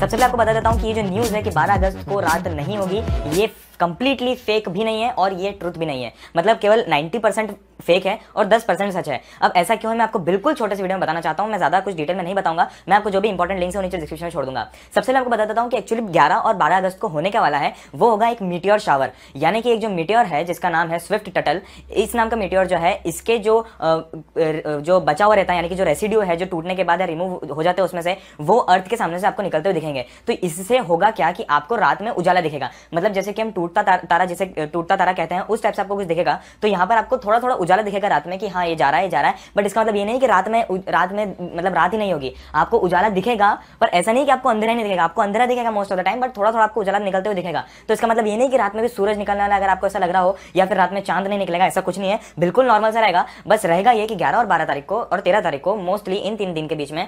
सबसे पहले आपको बता देता हूँ कि ये जो न्यूज़ है कि 12 अगस्त को रात नहीं होगी ये कंप्लीटली फेक भी नहीं है और ये ट्रुथ भी नहीं है मतलब केवल 90 परसेंट फेक है और 10 परसेंट सच है अब ऐसा क्यों है मैं आपको बिल्कुल छोटे से वीडियो में बताना चाहता हूं मैं ज्यादा कुछ डिटेल में नहीं बताऊंगा मैं आपको जो भी इंपॉर्टेंट लिंक्स है नीचे डिस्क्रिप्शन में छोड़ दूंगा सबसे पहले आपको बता देता हूँ कि एक्चुअली ग्यारह और बारह अगस्त को होने का वाला है वो होगा एक मीटियोर शावर यानी कि एक जो मीटियोर है जिसका नाम है स्विफ्ट टटल इस नाम का मीटियोर जो है इसके जो जो बचा हुआ रहता है यानी कि जो रेसिड्यू है जो टूटने के बाद रिमूव हो जाते हैं उसमें से वो अर्थ के सामने से आपको निकलते हुए दिखेंगे तो इससे होगा क्या कि आपको रात में उजाला दिखेगा मतलब जैसे कि हम टूटता तारा जैसे टूटता तारा कहते हैं उस टाइप से आपको कुछ दिखेगा तो यहाँ पर आपको थोड़ा थोड़ा उजाला दिखेगा रात में कि हाँ ये जा रहा है ये जा रहा है बट इसका मतलब ये नहीं कि रात में रात में मतलब रात ही नहीं होगी आपको उजाला दिखेगा पर ऐसा नहीं कि आपको अंधेरा नहीं दिखेगा आपको अंधेरा दिखेगा most of the time but थोड़ा थोड़ा आपको उजाला निकलते हुए दिखेगा तो इसका मतलब ये नहीं कि रात में भी सूरज निकलने वाला अगर आपको ऐसा लग रहा हो या फिर रात में चांद नहीं निकलेगा ऐसा कुछ नहीं है बिल्कुल नॉर्मल सा रहेगा बस रहेगा ये कि ग्यारह और बारह तारीख को और तेरह तारीख को मोस्टली इन तीन दिन के बीच में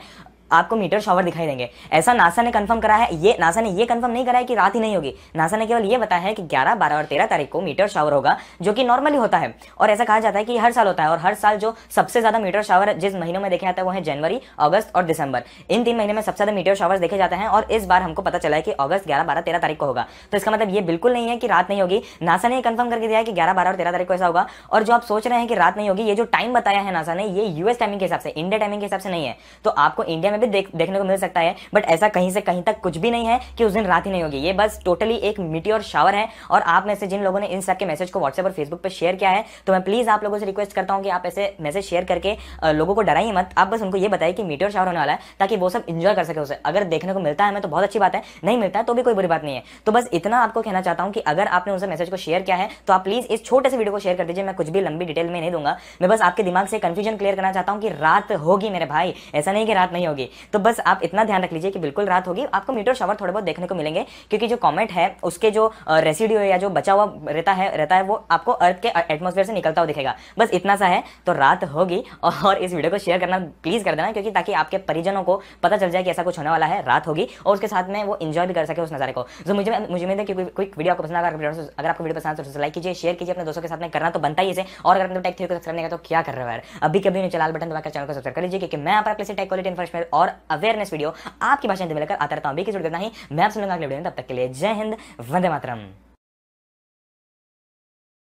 आपको मीटर शॉवर दिखाई देंगे ऐसा नासा ने कंफर्म करा है ये नासा ने ये कंफर्म नहीं करा है कि रात ही नहीं होगी नासा ने केवल ये बताया है कि 11, 12 और 13 तारीख को मीटर शॉवर होगा जो कि नॉर्मली होता है और ऐसा कहा जाता है कि हर साल होता है और हर साल जो सबसे ज्यादा मीटर शावर जिस महीनों में देखा जाता है वो है जनवरी अगस्त और दिसंबर इन तीन महीने में सबसे ज्यादा मीटर शॉवर देखे जाते हैं और इस बार हमको पता चला है कि अगस्त ग्यारह बारह तेरह तारीख को होगा तो इसका मतलब ये बिल्कुल नहीं है कि रात नहीं होगी नासा ने यह कंफर्म करके दिया है कि ग्यारह बारह और तेरह तारीख को ऐसा होगा और जो आप सोच रहे हैं कि रात नहीं होगी ये जो टाइम बताया है नासा ने ये यूएस टाइमिंग के हिसाब से इंडिया टाइमिंग के हिसाब से नहीं है तो आपको इंडिया में में भी देख, देखने को मिल सकता है बट ऐसा कहीं से कहीं तक कुछ भी नहीं है कि उस दिन रात ही नहीं होगी ये बस टोटली एक मिट्टी और शावर है और आप में से जिन लोगों ने इन सब के मैसेज को व्हाट्सएप और फेसबुक पर शेयर किया है तो मैं प्लीज़ आप लोगों से रिक्वेस्ट करता हूँ कि आप ऐसे मैसेज शेयर करके लोगों को डराइए मत आप बस उनको ये बताइए कि मीटियर शावर होने वाला है ताकि वो सब इंजॉय कर सके उसे अगर देखने को मिलता है मैं तो बहुत अच्छी बात है नहीं मिलता है तो भी कोई बुरी बात नहीं है तो बस इतना आपको कहना चाहता हूँ कि अगर आपने उनसे मैसेज को शेयर किया है तो आप प्लीज़ इस छोटे से वीडियो को शेयर कर दीजिए मैं कुछ भी लंबी डिटेल में नहीं दूंगा मैं बस आपके दिमाग से कंफ्यूजन क्लियर करना चाहता हूँ कि रात होगी मेरे भाई ऐसा नहीं कि रात नहीं होगी तो बस आप इतना ध्यान रख लीजिए कि बिल्कुल रात होगी आपको मीटर शावर थोड़े बहुत देखने को मिलेंगे क्योंकि जो कॉमेट है उसके जो रेसिडियो या जो बचा हुआ रहता है रहता है वो आपको अर्थ के एटमोसफेयर से निकलता हुआ दिखेगा बस इतना सा है तो रात होगी और इस वीडियो को शेयर करना प्लीज़ कर देना क्योंकि ताकि आपके परिजनों को पता चल जाए कि ऐसा कुछ होने वाला है रात होगी और उसके साथ में वो इन्जॉय भी कर सके उस नजारे को जो मुझे मुझे उम्मीद है कि क्विक वीडियो आपको पसंद आगे अगर आपको वीडियो पसंद तो लाइक कीजिए शेयर कीजिए अपने दोस्तों के साथ में करना तो बनता ही है और अगर आपने टेक थ्री को सब्सक्राइब नहीं तो क्या कर रहा है अभी कभी नहीं चला बटन दबाकर चैनल को सब्सक्राइब कर लीजिए क्योंकि मैं आप आपके क्वालिटी इन्फॉर्मेशन और अवेयरनेस वीडियो आपकी भाषा में तो मिलकर आता रहता हूँ बेकी करना ही मैं आप सुनूंगा अगले वीडियो में तब तक के लिए जय हिंद वंदे मातरम